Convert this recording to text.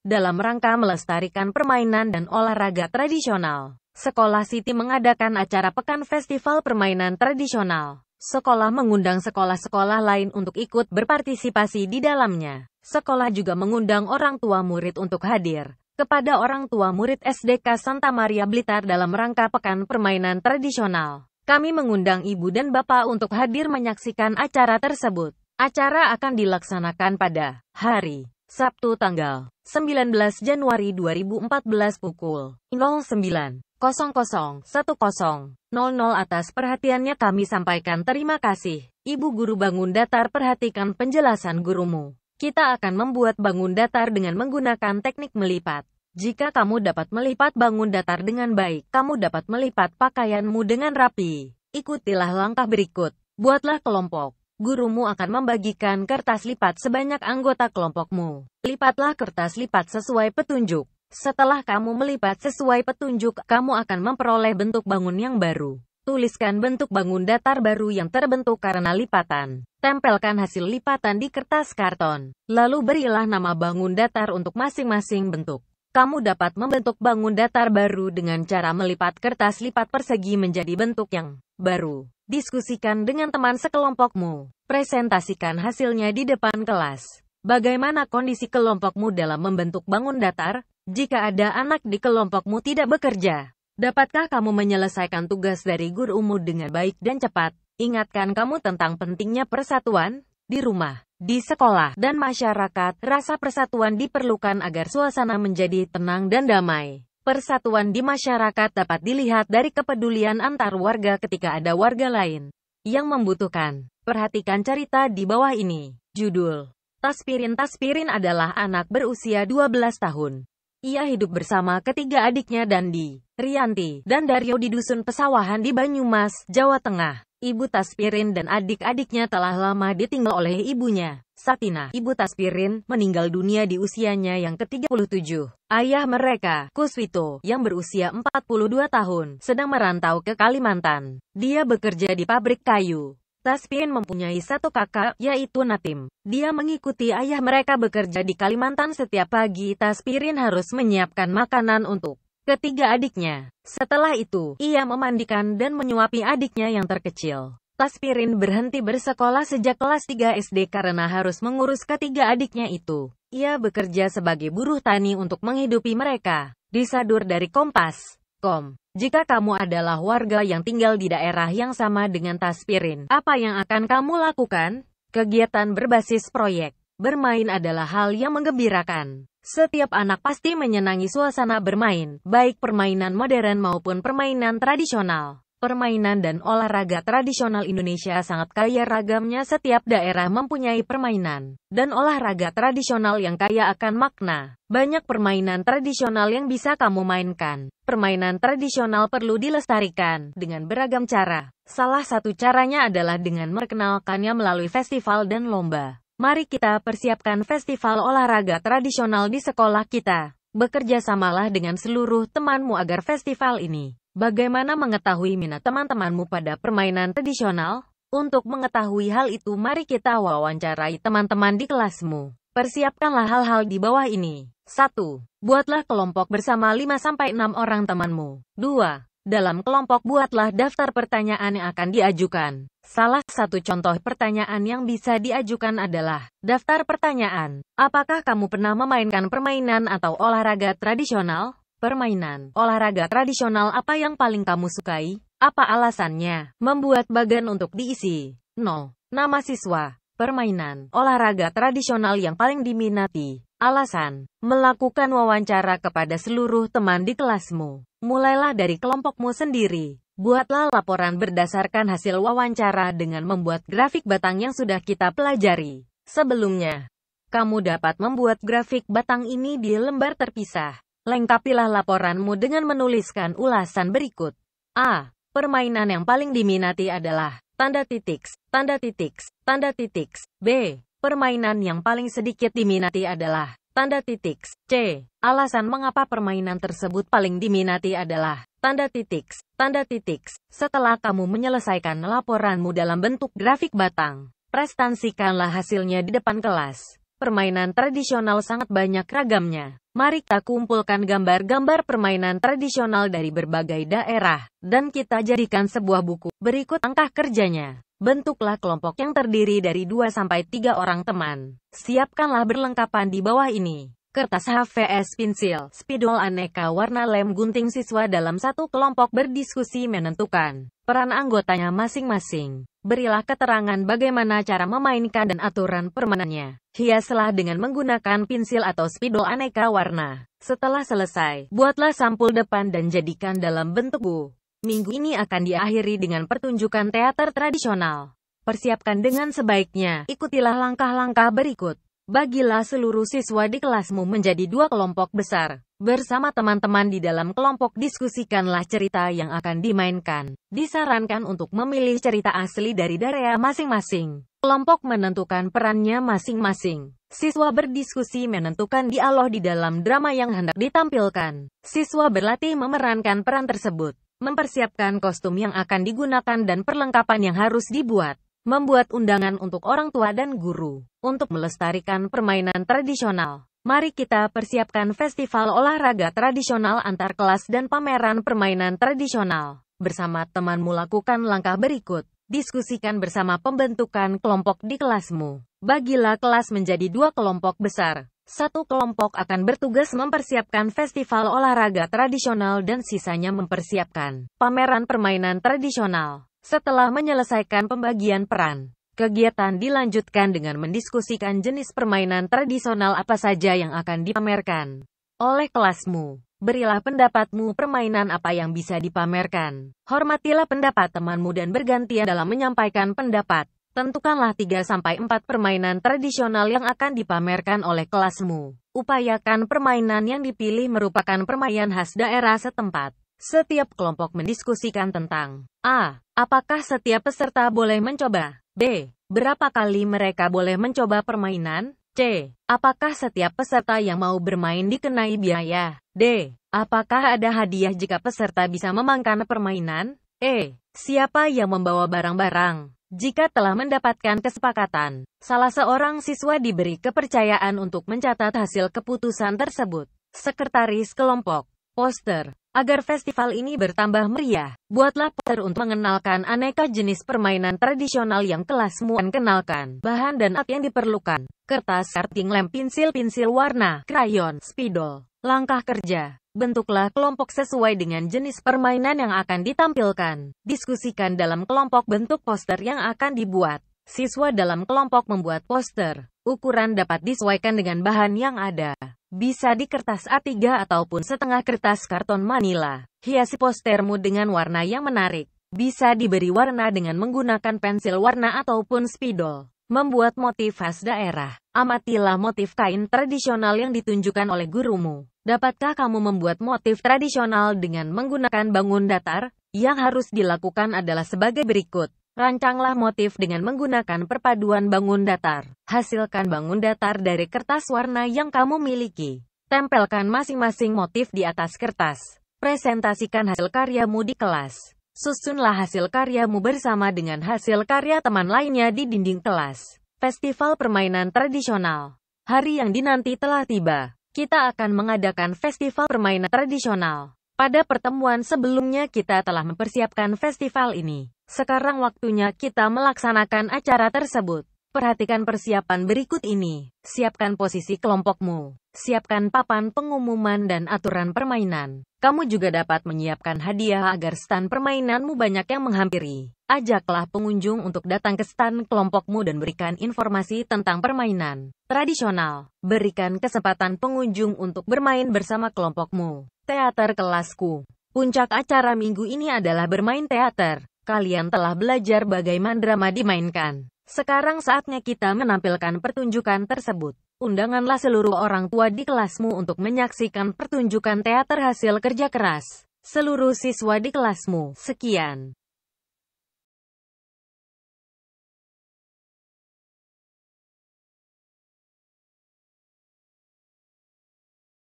dalam rangka melestarikan permainan dan olahraga tradisional. Sekolah Siti mengadakan acara Pekan Festival Permainan Tradisional. Sekolah mengundang sekolah-sekolah lain untuk ikut berpartisipasi di dalamnya. Sekolah juga mengundang orang tua murid untuk hadir kepada orang tua murid SDK Santa Maria Blitar dalam rangka Pekan Permainan Tradisional. Kami mengundang ibu dan bapak untuk hadir menyaksikan acara tersebut. Acara akan dilaksanakan pada hari Sabtu tanggal 19 Januari 2014 pukul 09.00 atas perhatiannya kami sampaikan terima kasih. Ibu guru bangun datar perhatikan penjelasan gurumu. Kita akan membuat bangun datar dengan menggunakan teknik melipat. Jika kamu dapat melipat bangun datar dengan baik, kamu dapat melipat pakaianmu dengan rapi. Ikutilah langkah berikut. Buatlah kelompok gurumu akan membagikan kertas lipat sebanyak anggota kelompokmu. Lipatlah kertas lipat sesuai petunjuk. Setelah kamu melipat sesuai petunjuk, kamu akan memperoleh bentuk bangun yang baru. Tuliskan bentuk bangun datar baru yang terbentuk karena lipatan. Tempelkan hasil lipatan di kertas karton. Lalu berilah nama bangun datar untuk masing-masing bentuk. Kamu dapat membentuk bangun datar baru dengan cara melipat kertas lipat persegi menjadi bentuk yang baru. Diskusikan dengan teman sekelompokmu. Presentasikan hasilnya di depan kelas. Bagaimana kondisi kelompokmu dalam membentuk bangun datar? Jika ada anak di kelompokmu tidak bekerja, dapatkah kamu menyelesaikan tugas dari gurumu dengan baik dan cepat? Ingatkan kamu tentang pentingnya persatuan di rumah, di sekolah, dan masyarakat. Rasa persatuan diperlukan agar suasana menjadi tenang dan damai. Persatuan di masyarakat dapat dilihat dari kepedulian antar warga ketika ada warga lain yang membutuhkan. Perhatikan cerita di bawah ini. Judul Taspirin Taspirin adalah anak berusia 12 tahun. Ia hidup bersama ketiga adiknya Dandi, Rianti, dan Dario di dusun pesawahan di Banyumas, Jawa Tengah. Ibu Taspirin dan adik-adiknya telah lama ditinggal oleh ibunya. Satina, ibu Taspirin, meninggal dunia di usianya yang ke-37. Ayah mereka, Kuswito, yang berusia 42 tahun, sedang merantau ke Kalimantan. Dia bekerja di pabrik kayu. Taspirin mempunyai satu kakak, yaitu Natim. Dia mengikuti ayah mereka bekerja di Kalimantan setiap pagi. Taspirin harus menyiapkan makanan untuk ketiga adiknya. Setelah itu, ia memandikan dan menyuapi adiknya yang terkecil. Taspirin berhenti bersekolah sejak kelas 3 SD karena harus mengurus ketiga adiknya itu. Ia bekerja sebagai buruh tani untuk menghidupi mereka. Disadur dari Kompas.com. Jika kamu adalah warga yang tinggal di daerah yang sama dengan Taspirin, apa yang akan kamu lakukan? Kegiatan berbasis proyek. Bermain adalah hal yang menggembirakan. Setiap anak pasti menyenangi suasana bermain, baik permainan modern maupun permainan tradisional. Permainan dan olahraga tradisional Indonesia sangat kaya ragamnya setiap daerah mempunyai permainan dan olahraga tradisional yang kaya akan makna. Banyak permainan tradisional yang bisa kamu mainkan. Permainan tradisional perlu dilestarikan dengan beragam cara. Salah satu caranya adalah dengan merkenalkannya melalui festival dan lomba. Mari kita persiapkan festival olahraga tradisional di sekolah kita. Bekerja samalah dengan seluruh temanmu agar festival ini Bagaimana mengetahui minat teman-temanmu pada permainan tradisional? Untuk mengetahui hal itu mari kita wawancarai teman-teman di kelasmu. Persiapkanlah hal-hal di bawah ini. 1. Buatlah kelompok bersama 5-6 orang temanmu. 2. Dalam kelompok buatlah daftar pertanyaan yang akan diajukan. Salah satu contoh pertanyaan yang bisa diajukan adalah daftar pertanyaan. Apakah kamu pernah memainkan permainan atau olahraga tradisional? Permainan olahraga tradisional apa yang paling kamu sukai? Apa alasannya? Membuat bagan untuk diisi. 0. Nama siswa. Permainan olahraga tradisional yang paling diminati. Alasan. Melakukan wawancara kepada seluruh teman di kelasmu. Mulailah dari kelompokmu sendiri. Buatlah laporan berdasarkan hasil wawancara dengan membuat grafik batang yang sudah kita pelajari. Sebelumnya, kamu dapat membuat grafik batang ini di lembar terpisah. Lengkapilah laporanmu dengan menuliskan ulasan berikut. A. Permainan yang paling diminati adalah tanda titik, tanda titik, tanda titik. B. Permainan yang paling sedikit diminati adalah tanda titik. C. Alasan mengapa permainan tersebut paling diminati adalah tanda titik, tanda titik. Setelah kamu menyelesaikan laporanmu dalam bentuk grafik batang, prestansikanlah hasilnya di depan kelas permainan tradisional sangat banyak ragamnya. Mari kita kumpulkan gambar-gambar permainan tradisional dari berbagai daerah, dan kita jadikan sebuah buku. Berikut langkah kerjanya. Bentuklah kelompok yang terdiri dari 2-3 orang teman. Siapkanlah berlengkapan di bawah ini. Kertas HVS pensil, spidol aneka warna lem gunting siswa dalam satu kelompok berdiskusi menentukan peran anggotanya masing-masing. Berilah keterangan bagaimana cara memainkan dan aturan permainannya. Hiaslah dengan menggunakan pensil atau spidol aneka warna. Setelah selesai, buatlah sampul depan dan jadikan dalam bentuk bu. Minggu ini akan diakhiri dengan pertunjukan teater tradisional. Persiapkan dengan sebaiknya, ikutilah langkah-langkah berikut. Bagilah seluruh siswa di kelasmu menjadi dua kelompok besar. Bersama teman-teman di dalam kelompok diskusikanlah cerita yang akan dimainkan. Disarankan untuk memilih cerita asli dari daerah masing-masing. Kelompok menentukan perannya masing-masing. Siswa berdiskusi menentukan dialog di dalam drama yang hendak ditampilkan. Siswa berlatih memerankan peran tersebut, mempersiapkan kostum yang akan digunakan dan perlengkapan yang harus dibuat membuat undangan untuk orang tua dan guru untuk melestarikan permainan tradisional. Mari kita persiapkan festival olahraga tradisional antar kelas dan pameran permainan tradisional. Bersama temanmu lakukan langkah berikut. Diskusikan bersama pembentukan kelompok di kelasmu. Bagilah kelas menjadi dua kelompok besar. Satu kelompok akan bertugas mempersiapkan festival olahraga tradisional dan sisanya mempersiapkan pameran permainan tradisional. Setelah menyelesaikan pembagian peran, kegiatan dilanjutkan dengan mendiskusikan jenis permainan tradisional apa saja yang akan dipamerkan oleh kelasmu. Berilah pendapatmu permainan apa yang bisa dipamerkan. Hormatilah pendapat temanmu dan bergantian dalam menyampaikan pendapat. Tentukanlah 3-4 permainan tradisional yang akan dipamerkan oleh kelasmu. Upayakan permainan yang dipilih merupakan permainan khas daerah setempat. Setiap kelompok mendiskusikan tentang A. Apakah setiap peserta boleh mencoba? B. Berapa kali mereka boleh mencoba permainan? C. Apakah setiap peserta yang mau bermain dikenai biaya? D. Apakah ada hadiah jika peserta bisa memangkan permainan? E. Siapa yang membawa barang-barang? Jika telah mendapatkan kesepakatan, salah seorang siswa diberi kepercayaan untuk mencatat hasil keputusan tersebut. Sekretaris kelompok, poster, Agar festival ini bertambah meriah, buatlah poster untuk mengenalkan aneka jenis permainan tradisional yang telah semua kenalkan. Bahan dan alat yang diperlukan, kertas, karting lem, pensil-pensil warna, krayon, spidol, langkah kerja. Bentuklah kelompok sesuai dengan jenis permainan yang akan ditampilkan. Diskusikan dalam kelompok bentuk poster yang akan dibuat. Siswa dalam kelompok membuat poster. Ukuran dapat disesuaikan dengan bahan yang ada. Bisa di kertas A3 ataupun setengah kertas karton manila. Hiasi postermu dengan warna yang menarik. Bisa diberi warna dengan menggunakan pensil warna ataupun spidol. Membuat motif khas daerah. Amatilah motif kain tradisional yang ditunjukkan oleh gurumu. Dapatkah kamu membuat motif tradisional dengan menggunakan bangun datar? Yang harus dilakukan adalah sebagai berikut. Rancanglah motif dengan menggunakan perpaduan bangun datar. Hasilkan bangun datar dari kertas warna yang kamu miliki. Tempelkan masing-masing motif di atas kertas. Presentasikan hasil karyamu di kelas. Susunlah hasil karyamu bersama dengan hasil karya teman lainnya di dinding kelas. Festival permainan tradisional. Hari yang dinanti telah tiba. Kita akan mengadakan festival permainan tradisional. Pada pertemuan sebelumnya kita telah mempersiapkan festival ini. Sekarang waktunya kita melaksanakan acara tersebut. Perhatikan persiapan berikut ini. Siapkan posisi kelompokmu. Siapkan papan pengumuman dan aturan permainan. Kamu juga dapat menyiapkan hadiah agar stan permainanmu banyak yang menghampiri. Ajaklah pengunjung untuk datang ke stan kelompokmu dan berikan informasi tentang permainan. Tradisional, berikan kesempatan pengunjung untuk bermain bersama kelompokmu. Teater kelasku. Puncak acara minggu ini adalah bermain teater. Kalian telah belajar bagaimana drama dimainkan. Sekarang saatnya kita menampilkan pertunjukan tersebut. Undanganlah seluruh orang tua di kelasmu untuk menyaksikan pertunjukan teater hasil kerja keras. Seluruh siswa di kelasmu, sekian.